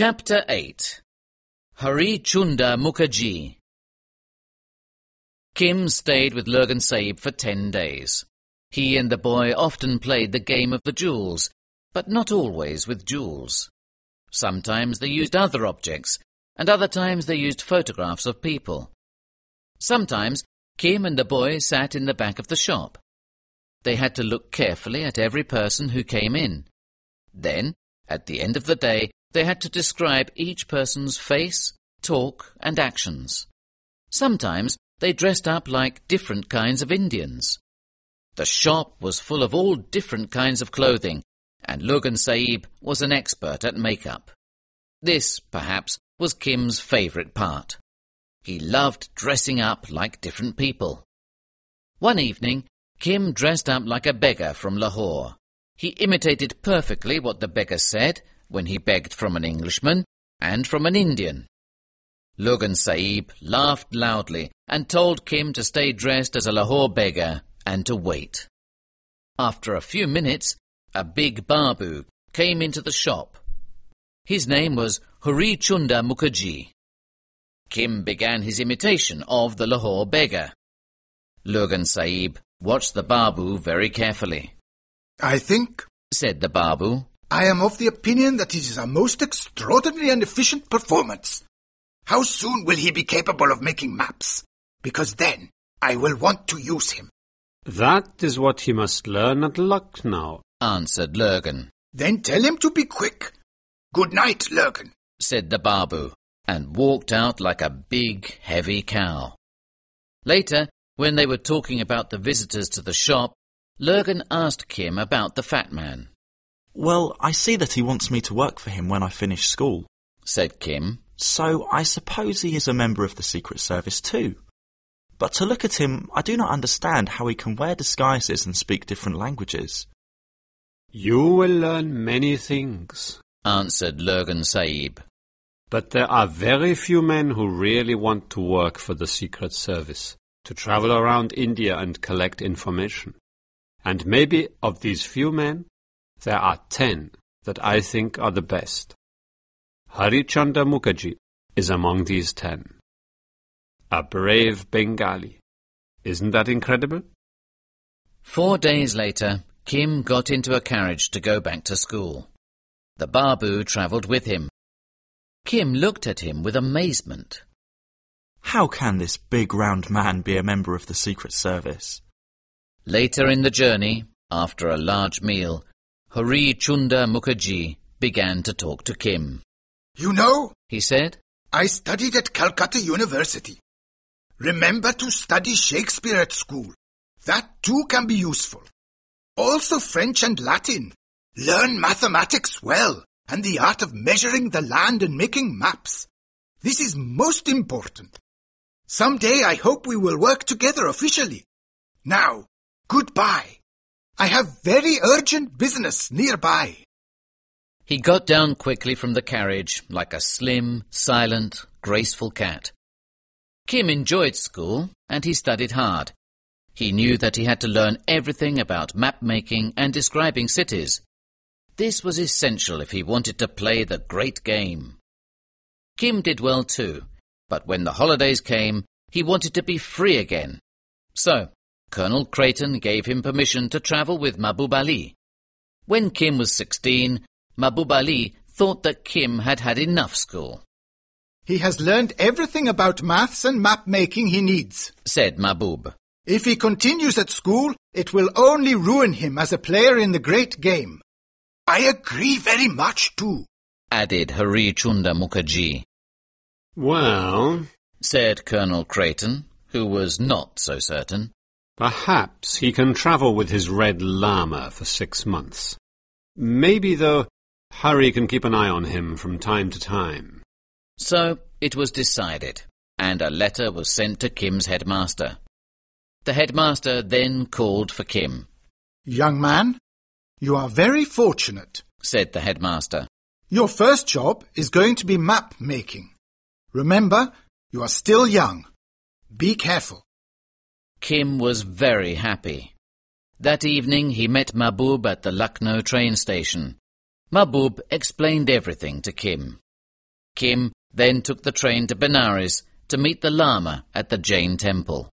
Chapter 8 Hari Chunda Mukherjee Kim stayed with Lurgan Saib for ten days. He and the boy often played the game of the jewels, but not always with jewels. Sometimes they used other objects, and other times they used photographs of people. Sometimes Kim and the boy sat in the back of the shop. They had to look carefully at every person who came in. Then, at the end of the day, they had to describe each person's face, talk, and actions. Sometimes they dressed up like different kinds of Indians. The shop was full of all different kinds of clothing, and Logan Saib was an expert at makeup. This, perhaps, was Kim's favourite part. He loved dressing up like different people. One evening, Kim dressed up like a beggar from Lahore. He imitated perfectly what the beggar said when he begged from an Englishman and from an Indian. Logan Sahib laughed loudly and told Kim to stay dressed as a Lahore beggar and to wait. After a few minutes, a big Babu came into the shop. His name was Huri Chunda Mukherjee. Kim began his imitation of the Lahore beggar. Logan Sahib watched the Babu very carefully. I think, said the Babu, I am of the opinion that it is a most extraordinary and efficient performance. How soon will he be capable of making maps? Because then I will want to use him. That is what he must learn at Lucknow, answered Lurgan. Then tell him to be quick. Good night, Lurgan, said the Babu, and walked out like a big, heavy cow. Later, when they were talking about the visitors to the shop, Lurgan asked Kim about the fat man. Well, I see that he wants me to work for him when I finish school, said Kim. So I suppose he is a member of the Secret Service too. But to look at him, I do not understand how he can wear disguises and speak different languages. You will learn many things, answered Lurgan Sahib. But there are very few men who really want to work for the Secret Service, to travel around India and collect information. And maybe of these few men, there are ten that I think are the best. Harichandra Mukherjee is among these ten. A brave Bengali. Isn't that incredible? Four days later, Kim got into a carriage to go back to school. The Babu travelled with him. Kim looked at him with amazement. How can this big round man be a member of the Secret Service? Later in the journey, after a large meal, Hari Chunda Mukherjee began to talk to Kim. You know, he said, I studied at Calcutta University. Remember to study Shakespeare at school. That too can be useful. Also French and Latin. Learn mathematics well and the art of measuring the land and making maps. This is most important. Someday I hope we will work together officially. Now, goodbye. I have very urgent business nearby. He got down quickly from the carriage like a slim, silent, graceful cat. Kim enjoyed school and he studied hard. He knew that he had to learn everything about map making and describing cities. This was essential if he wanted to play the great game. Kim did well too, but when the holidays came, he wanted to be free again. So Colonel Creighton gave him permission to travel with Mahbub Ali. When Kim was 16, Mahbub Ali thought that Kim had had enough school. He has learned everything about maths and map making he needs, said Mahbub. If he continues at school, it will only ruin him as a player in the great game. I agree very much too, added Hari Chunda Mukherjee. Well, said Colonel Creighton, who was not so certain, Perhaps he can travel with his red llama for six months. Maybe, though, Harry can keep an eye on him from time to time. So it was decided, and a letter was sent to Kim's headmaster. The headmaster then called for Kim. Young man, you are very fortunate, said the headmaster. Your first job is going to be map making. Remember, you are still young. Be careful. Kim was very happy. That evening he met Mahbub at the Lucknow train station. Mahbub explained everything to Kim. Kim then took the train to Benares to meet the Lama at the Jain temple.